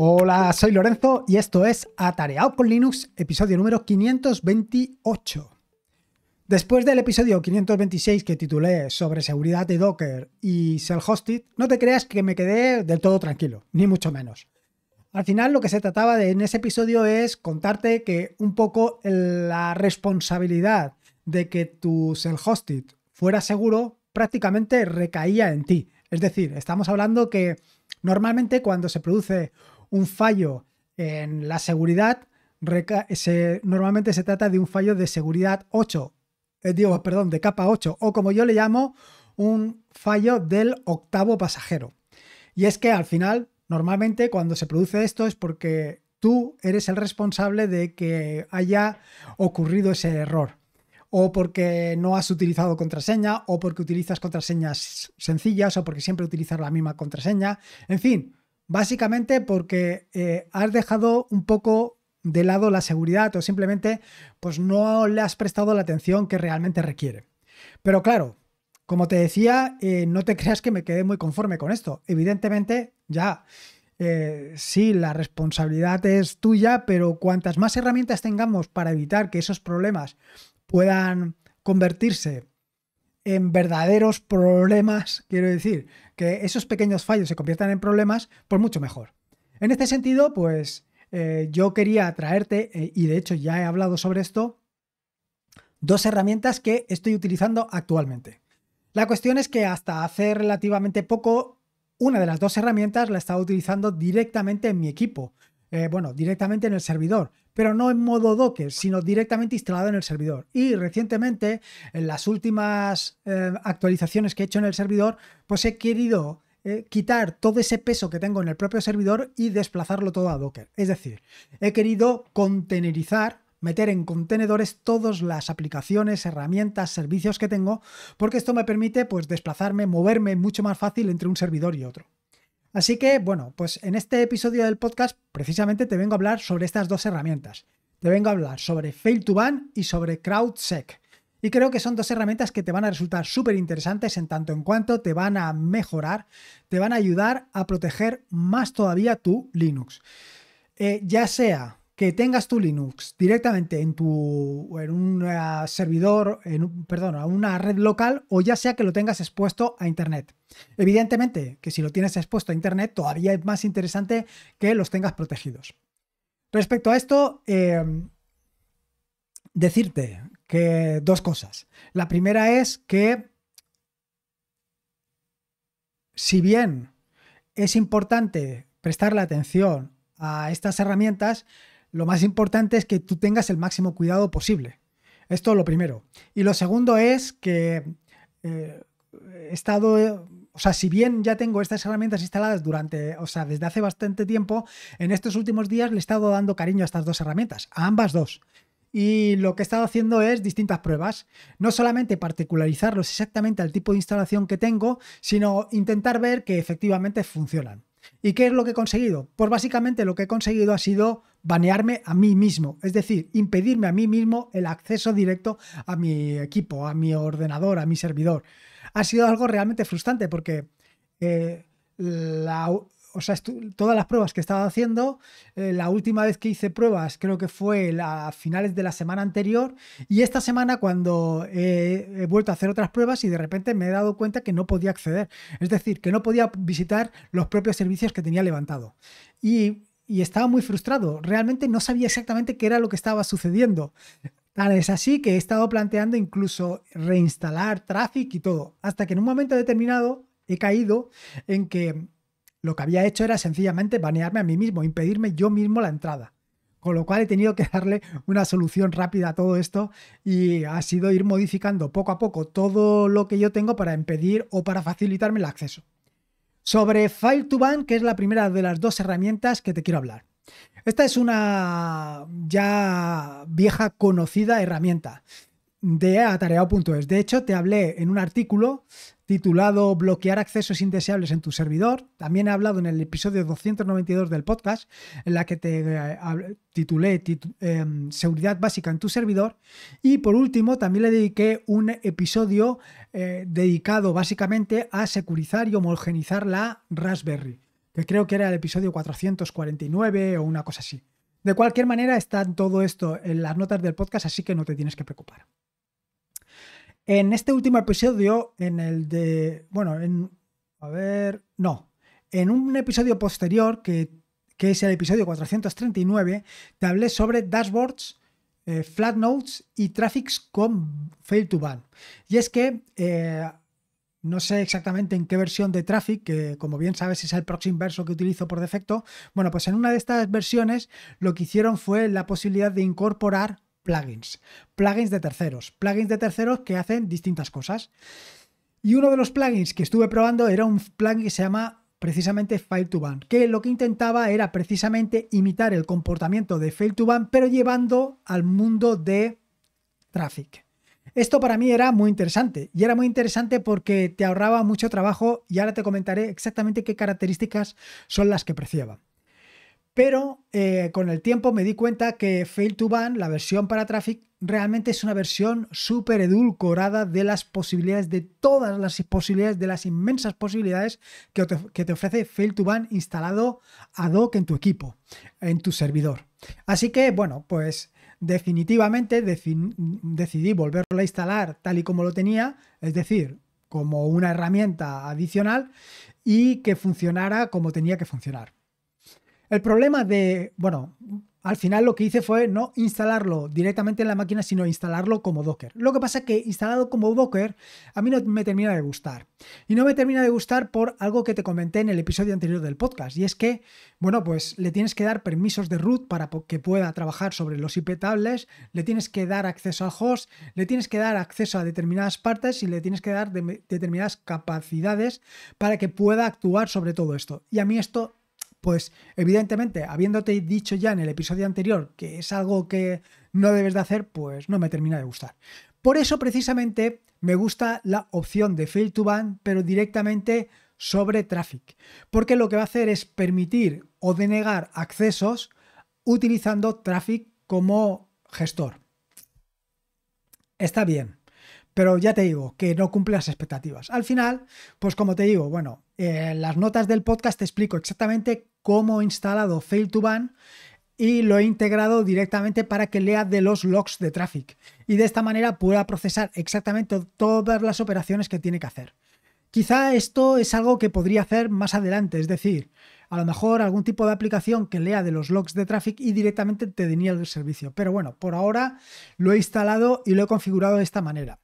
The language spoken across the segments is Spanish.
Hola, soy Lorenzo y esto es Atareado con Linux, episodio número 528. Después del episodio 526 que titulé sobre seguridad de Docker y self-hosted, no te creas que me quedé del todo tranquilo, ni mucho menos. Al final lo que se trataba de en ese episodio es contarte que un poco la responsabilidad de que tu self-hosted fuera seguro prácticamente recaía en ti. Es decir, estamos hablando que normalmente cuando se produce un fallo en la seguridad, normalmente se trata de un fallo de seguridad 8, eh, digo, perdón, de capa 8, o como yo le llamo, un fallo del octavo pasajero. Y es que al final, normalmente cuando se produce esto es porque tú eres el responsable de que haya ocurrido ese error. O porque no has utilizado contraseña, o porque utilizas contraseñas sencillas, o porque siempre utilizas la misma contraseña. En fin, Básicamente porque eh, has dejado un poco de lado la seguridad o simplemente pues no le has prestado la atención que realmente requiere. Pero claro, como te decía, eh, no te creas que me quedé muy conforme con esto. Evidentemente, ya, eh, sí, la responsabilidad es tuya, pero cuantas más herramientas tengamos para evitar que esos problemas puedan convertirse en verdaderos problemas, quiero decir, que esos pequeños fallos se conviertan en problemas, pues mucho mejor. En este sentido, pues eh, yo quería traerte, eh, y de hecho ya he hablado sobre esto, dos herramientas que estoy utilizando actualmente. La cuestión es que hasta hace relativamente poco, una de las dos herramientas la estaba utilizando directamente en mi equipo, eh, bueno, directamente en el servidor, pero no en modo Docker, sino directamente instalado en el servidor. Y recientemente, en las últimas eh, actualizaciones que he hecho en el servidor, pues he querido eh, quitar todo ese peso que tengo en el propio servidor y desplazarlo todo a Docker. Es decir, he querido contenerizar meter en contenedores todas las aplicaciones, herramientas, servicios que tengo, porque esto me permite pues desplazarme, moverme mucho más fácil entre un servidor y otro. Así que, bueno, pues en este episodio del podcast precisamente te vengo a hablar sobre estas dos herramientas. Te vengo a hablar sobre Fail 2 Ban y sobre CrowdSec. Y creo que son dos herramientas que te van a resultar súper interesantes en tanto en cuanto te van a mejorar, te van a ayudar a proteger más todavía tu Linux. Eh, ya sea que tengas tu Linux directamente en tu en un eh, servidor, en perdón, a una red local o ya sea que lo tengas expuesto a internet. Evidentemente que si lo tienes expuesto a internet todavía es más interesante que los tengas protegidos. Respecto a esto, em, decirte que dos cosas. La primera es que si bien es importante prestarle atención a estas herramientas, lo más importante es que tú tengas el máximo cuidado posible. Esto es lo primero. Y lo segundo es que eh, he estado, eh, o sea, si bien ya tengo estas herramientas instaladas durante, o sea, desde hace bastante tiempo, en estos últimos días le he estado dando cariño a estas dos herramientas, a ambas dos. Y lo que he estado haciendo es distintas pruebas. No solamente particularizarlos exactamente al tipo de instalación que tengo, sino intentar ver que efectivamente funcionan. ¿Y qué es lo que he conseguido? Pues básicamente lo que he conseguido ha sido banearme a mí mismo, es decir, impedirme a mí mismo el acceso directo a mi equipo, a mi ordenador, a mi servidor. Ha sido algo realmente frustrante porque eh, la, o sea, todas las pruebas que estaba haciendo, eh, la última vez que hice pruebas creo que fue a finales de la semana anterior y esta semana cuando he vuelto a hacer otras pruebas y de repente me he dado cuenta que no podía acceder, es decir, que no podía visitar los propios servicios que tenía levantado. Y, y estaba muy frustrado, realmente no sabía exactamente qué era lo que estaba sucediendo. tal es así que he estado planteando incluso reinstalar tráfico y todo, hasta que en un momento determinado he caído en que lo que había hecho era sencillamente banearme a mí mismo, impedirme yo mismo la entrada. Con lo cual he tenido que darle una solución rápida a todo esto y ha sido ir modificando poco a poco todo lo que yo tengo para impedir o para facilitarme el acceso. Sobre File to Ban, que es la primera de las dos herramientas que te quiero hablar. Esta es una ya vieja conocida herramienta de atareado.es. De hecho, te hablé en un artículo titulado Bloquear accesos indeseables en tu servidor. También he hablado en el episodio 292 del podcast, en la que te eh, titulé em, Seguridad básica en tu servidor. Y por último, también le dediqué un episodio eh, dedicado básicamente a securizar y homogenizar la Raspberry, que creo que era el episodio 449 o una cosa así. De cualquier manera, está todo esto en las notas del podcast, así que no te tienes que preocupar. En este último episodio, en el de. Bueno, en. A ver. No. En un episodio posterior, que, que es el episodio 439, te hablé sobre dashboards, eh, flat notes y traffics con fail to ban. Y es que. Eh, no sé exactamente en qué versión de Traffic, que como bien sabes es el proxy inverso que utilizo por defecto. Bueno, pues en una de estas versiones lo que hicieron fue la posibilidad de incorporar plugins. Plugins de terceros. Plugins de terceros que hacen distintas cosas. Y uno de los plugins que estuve probando era un plugin que se llama precisamente File 2 Ban, que lo que intentaba era precisamente imitar el comportamiento de fail 2 Ban, pero llevando al mundo de Traffic. Esto para mí era muy interesante y era muy interesante porque te ahorraba mucho trabajo y ahora te comentaré exactamente qué características son las que preciaba. Pero eh, con el tiempo me di cuenta que Fail 2 Ban, la versión para Traffic, realmente es una versión súper edulcorada de las posibilidades, de todas las posibilidades, de las inmensas posibilidades que te, ofrece Fail 2 Ban instalado ad hoc en tu equipo, en tu servidor. Así que, bueno, pues definitivamente decidí volverlo a instalar tal y como lo tenía, es decir, como una herramienta adicional y que funcionara como tenía que funcionar. El problema de, bueno, al final lo que hice fue no instalarlo directamente en la máquina, sino instalarlo como Docker. Lo que pasa es que instalado como Docker a mí no me termina de gustar. Y no me termina de gustar por algo que te comenté en el episodio anterior del podcast. Y es que, bueno, pues le tienes que dar permisos de root para que pueda trabajar sobre los IP tables, le tienes que dar acceso al host, le tienes que dar acceso a determinadas partes y le tienes que dar determinadas capacidades para que pueda actuar sobre todo esto. Y a mí esto pues evidentemente, habiéndote dicho ya en el episodio anterior que es algo que no debes de hacer, pues no me termina de gustar. Por eso precisamente me gusta la opción de Fail to Ban, pero directamente sobre Traffic, porque lo que va a hacer es permitir o denegar accesos utilizando Traffic como gestor. Está bien, pero ya te digo, que no cumple las expectativas. Al final, pues como te digo, bueno, en eh, las notas del podcast te explico exactamente como instalado Fail2Ban y lo he integrado directamente para que lea de los logs de traffic y de esta manera pueda procesar exactamente todas las operaciones que tiene que hacer. Quizá esto es algo que podría hacer más adelante, es decir, a lo mejor algún tipo de aplicación que lea de los logs de traffic y directamente te denía el servicio. Pero bueno, por ahora lo he instalado y lo he configurado de esta manera.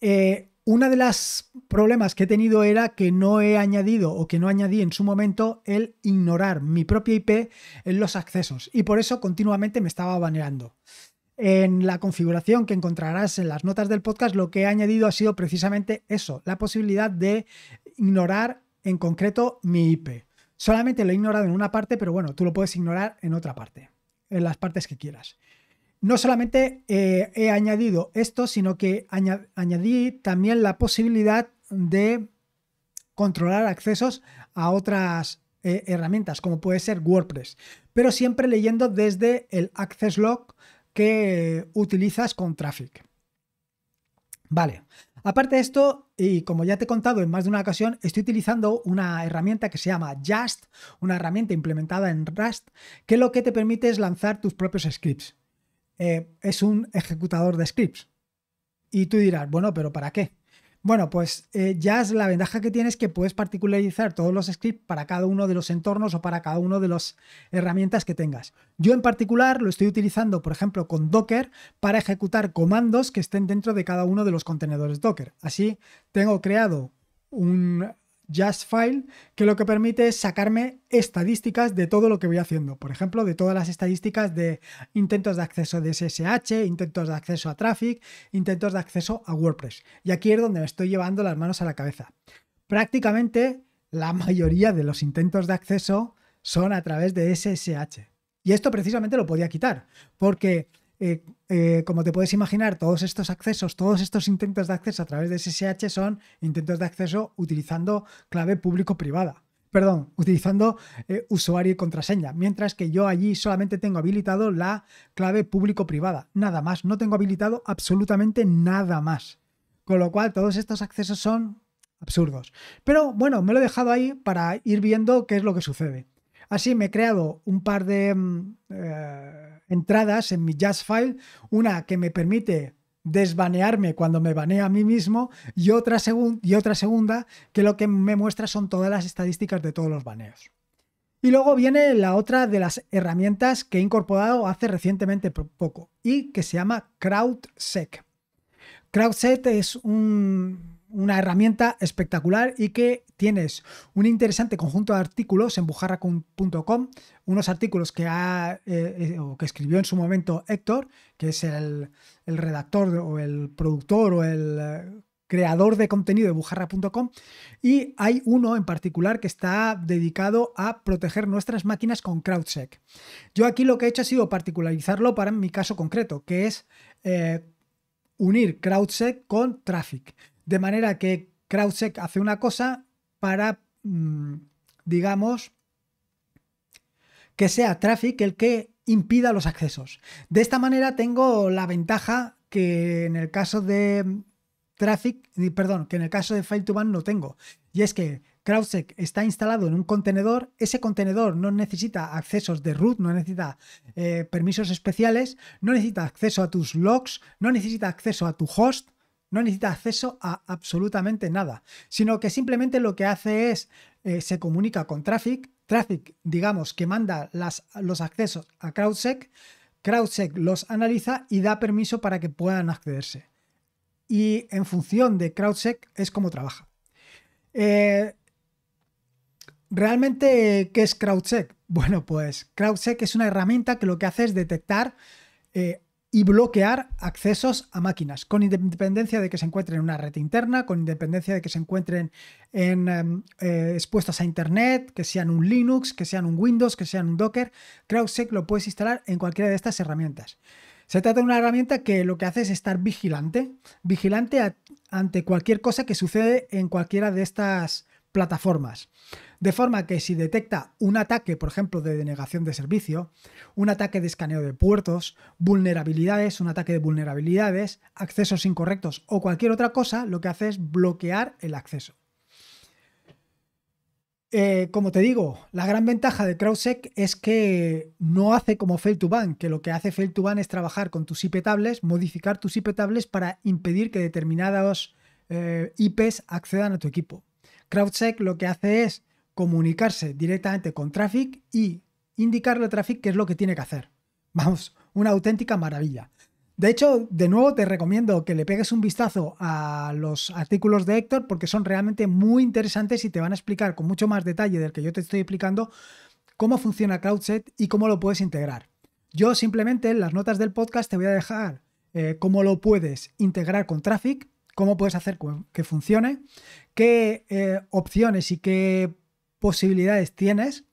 Eh, una de las problemas que he tenido era que no he añadido o que no añadí en su momento el ignorar mi propia IP en los accesos y por eso continuamente me estaba baneando. En la configuración que encontrarás en las notas del podcast lo que he añadido ha sido precisamente eso, la posibilidad de ignorar en concreto mi IP. Solamente lo he ignorado en una parte, pero bueno, tú lo puedes ignorar en otra parte, en las partes que quieras. No solamente eh, he añadido esto, sino que añadí también la posibilidad de controlar accesos a otras eh, herramientas, como puede ser WordPress, pero siempre leyendo desde el access log que utilizas con Traffic. Vale. Aparte de esto, y como ya te he contado en más de una ocasión, estoy utilizando una herramienta que se llama Just, una herramienta implementada en Rust, que lo que te permite es lanzar tus propios scripts. Eh, es un ejecutador de scripts. Y tú dirás, bueno, pero ¿para qué? Bueno, pues eh, ya es la ventaja que tienes que puedes particularizar todos los scripts para cada uno de los entornos o para cada uno de las herramientas que tengas. Yo en particular lo estoy utilizando, por ejemplo, con Docker para ejecutar comandos que estén dentro de cada uno de los contenedores Docker. Así tengo creado un, Just File, que lo que permite es sacarme estadísticas de todo lo que voy haciendo. Por ejemplo, de todas las estadísticas de intentos de acceso de SSH, intentos de acceso a Traffic, intentos de acceso a WordPress. Y aquí es donde me estoy llevando las manos a la cabeza. Prácticamente la mayoría de los intentos de acceso son a través de SSH. Y esto precisamente lo podía quitar, porque eh, eh, como te puedes imaginar, todos estos accesos, todos estos intentos de acceso a través de SSH son intentos de acceso utilizando clave público-privada. Perdón, utilizando eh, usuario y contraseña, mientras que yo allí solamente tengo habilitado la clave público-privada, nada más, no tengo habilitado absolutamente nada más. Con lo cual, todos estos accesos son absurdos. Pero bueno, me lo he dejado ahí para ir viendo qué es lo que sucede. Así me he creado un par de mm, entradas en mi Jazz File, una que me permite desbanearme cuando me baneo a mí mismo y otra, y otra segunda que lo que me muestra son todas las estadísticas de todos los baneos. Y luego viene la otra de las herramientas que he incorporado hace recientemente poco y que se llama CrowdSec. CrowdSec es un, una herramienta espectacular y que tienes un interesante conjunto de artículos en bujarra.com, unos artículos que, ha, eh, eh, que escribió en su momento Héctor, que es el, redactor o el productor o el eh, creador de contenido de bujarra.com y hay uno en particular que está dedicado a proteger nuestras máquinas con CrowdSec. Yo aquí lo que he hecho ha sido particularizarlo para mi caso concreto, que es unir CrowdSec con Traffic. De manera que CrowdSec hace una cosa para, mm, digamos, que sea Traffic el que impida los accesos. De esta manera tengo la ventaja que en el caso de Traffic, perdón, que en el caso de File 2 Ban no tengo. Y es que CrowdSec está instalado en un contenedor, ese contenedor no necesita accesos de root, no necesita eh, permisos especiales, no necesita acceso a tus logs, no necesita acceso a tu host, no necesita acceso a absolutamente nada, sino que simplemente lo que hace es, eh, se comunica con Traffic, Traffic, digamos, que manda las, los accesos a CrowdSec, CrowdSec los analiza y da permiso para que puedan accederse. Y en función de CrowdSec es como trabaja. Eh, ¿Realmente qué es CrowdSec? Bueno, pues CrowdSec es una herramienta que lo que hace es detectar eh, y bloquear accesos a máquinas, con independencia de que se encuentren en una red interna, con independencia de que se encuentren en, em, eh, expuestas a Internet, que sean un Linux, que sean un Windows, que sean un Docker. CrowdSec lo puedes instalar en cualquiera de estas herramientas. Se trata de una herramienta que lo que hace es estar vigilante, vigilante ante cualquier cosa que sucede en cualquiera de estas plataformas. De forma que si detecta un ataque, por ejemplo, de denegación de servicio, un ataque de escaneo de puertos, vulnerabilidades, un ataque de vulnerabilidades, accesos incorrectos o cualquier otra cosa, lo que hace es bloquear el acceso. Eh, como te digo, la gran ventaja de CrowdSec es que no hace como Fail 2 Ban, que lo que hace Fail 2 Ban es trabajar con tus IP tables, modificar tus IP tables para impedir que determinados eh, IPs accedan a tu equipo. CrowdSec lo que hace es comunicarse directamente con Traffic y indicarle a Traffic qué es lo que tiene que hacer. Vamos, una auténtica maravilla. De hecho, de nuevo te recomiendo que le pegues un vistazo a los artículos de Héctor porque son realmente muy interesantes y te van a explicar con mucho más detalle del que yo te estoy explicando cómo funciona CrowdSet y cómo lo puedes integrar. Yo simplemente en las notas del podcast te voy a dejar eh, cómo lo puedes integrar con Traffic cómo puedes hacer que funcione, qué eh, opciones y qué posibilidades tienes,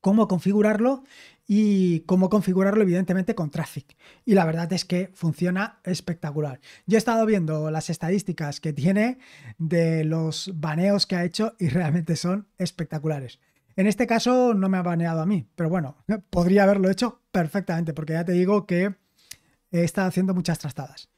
cómo configurarlo y cómo configurarlo evidentemente con Traffic. Y la verdad es que funciona espectacular. Yo he estado viendo las estadísticas que tiene de los baneos que ha hecho y realmente son espectaculares. En este caso no me ha baneado a mí, pero bueno, podría haberlo hecho perfectamente porque ya te digo que he estado haciendo muchas trastadas.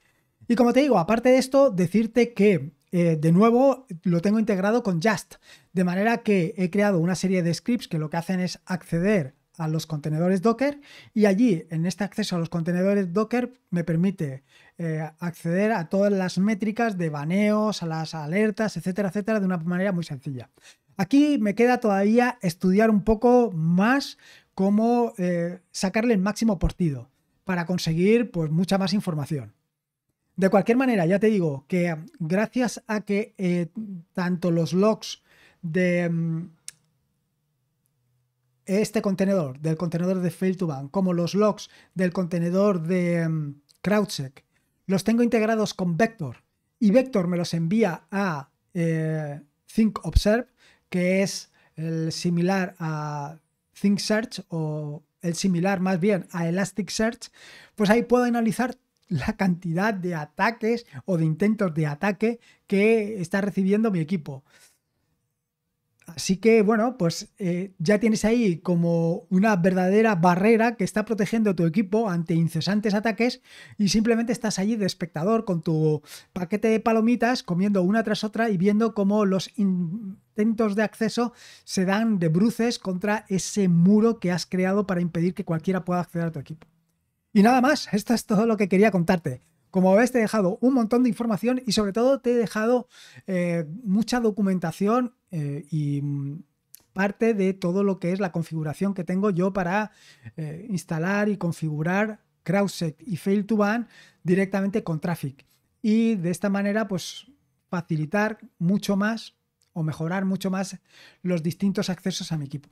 Y como te digo, aparte de esto, decirte que eh, de nuevo lo tengo integrado con Just, de manera que he creado una serie de scripts que lo que hacen es acceder a los contenedores Docker y allí en este acceso a los contenedores Docker me permite eh, acceder a todas las métricas de baneos, a las alertas, etcétera, etcétera, de una manera muy sencilla. Aquí me queda todavía estudiar un poco más cómo eh, sacarle el máximo partido para conseguir pues, mucha más información. De cualquier manera, ya te digo que eh, gracias a que eh, tanto los logs de mm, este contenedor, del contenedor de fail 2 bank, como los logs del contenedor de mm, CrowdSec, los tengo integrados con Vector y Vector me los envía a eh, ThinkObserve, que es el similar a ThinkSearch o el similar más bien a Elasticsearch, pues ahí puedo analizar la cantidad de ataques o de intentos de ataque que está recibiendo mi equipo. Así que bueno, pues eh, ya tienes ahí como una verdadera barrera que está protegiendo tu equipo ante incesantes ataques y simplemente estás allí de espectador con tu paquete de palomitas comiendo una tras otra y viendo cómo los intentos de acceso se dan de bruces contra ese muro que has creado para impedir que cualquiera pueda acceder a tu equipo. Y nada más, esto es todo lo que quería contarte. Como ves, te he dejado un montón de información y sobre todo te he dejado eh, mucha documentación eh, y mm, parte de todo lo que es la configuración que tengo yo para eh, instalar y configurar CrowdSec y Fail2Ban directamente con Traffic. Y de esta manera, pues facilitar mucho más o mejorar mucho más los distintos accesos a mi equipo.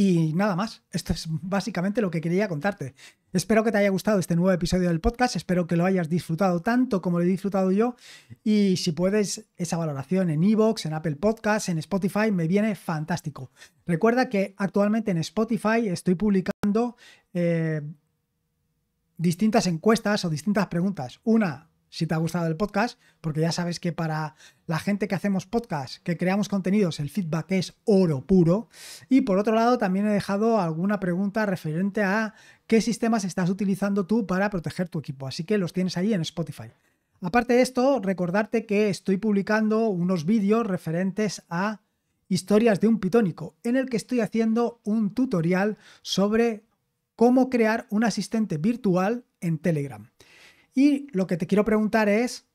Y nada más, esto es básicamente lo que quería contarte. Espero que te haya gustado este nuevo episodio del podcast, espero que lo hayas disfrutado tanto como lo he disfrutado yo y si puedes esa valoración en Evox, en Apple Podcasts, en Spotify, me viene fantástico. Recuerda que actualmente en Spotify estoy publicando eh, distintas encuestas o distintas preguntas. Una si te ha gustado el podcast, porque ya sabes que para la gente que hacemos podcast, que creamos contenidos, el feedback es oro puro. Y por otro lado, también he dejado alguna pregunta referente a qué sistemas estás utilizando tú para proteger tu equipo. Así que los tienes ahí en Spotify. Aparte de esto, recordarte que estoy publicando unos vídeos referentes a historias de un pitónico, en el que estoy haciendo un tutorial sobre cómo crear un asistente virtual en Telegram. Y lo que te quiero preguntar es,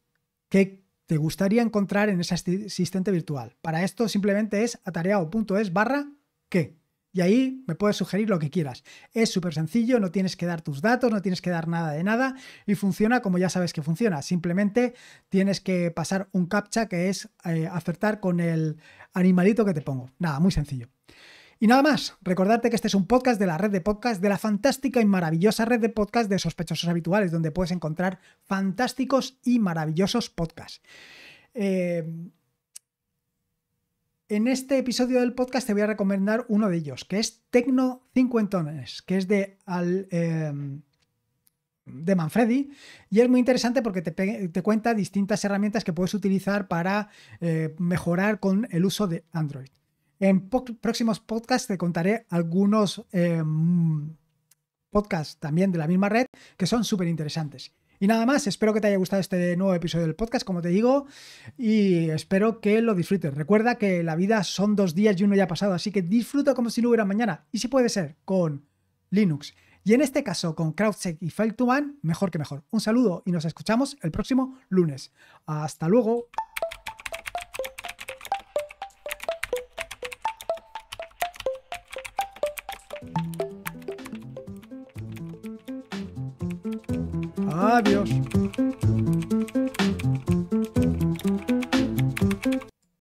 ¿qué te gustaría encontrar en ese asistente virtual? Para esto simplemente es atareado.es barra qué. Y ahí me puedes sugerir lo que quieras. Es súper sencillo, no tienes que dar tus datos, no tienes que dar nada de nada y funciona como ya sabes que funciona. Simplemente tienes que pasar un captcha que es eh, acertar con el animalito que te pongo. Nada, muy sencillo. Y nada más, recordarte que este es un podcast de la red de podcast, de la fantástica y maravillosa red de podcast de sospechosos habituales, donde puedes encontrar fantásticos y maravillosos podcasts. Eh, en este episodio del podcast te voy a recomendar uno de ellos, que es Tecno Cincuentones, que es de al... Em, de Manfredi y es muy interesante porque te, cuenta distintas herramientas que puedes utilizar para eh, mejorar con el uso de Android. En próximos podcasts te contaré algunos eh, podcasts también de la misma red que son súper interesantes. Y nada más, espero que te haya gustado este nuevo episodio del podcast, como te digo, y espero que lo disfrutes. Recuerda que la vida son dos días y uno ya ha pasado, así que disfruta como si no hubiera mañana. Y si puede ser, con Linux. Y en este caso, con CrowdSec y File2Man, mejor que mejor. Un saludo y nos escuchamos el próximo lunes. Hasta luego. Adiós.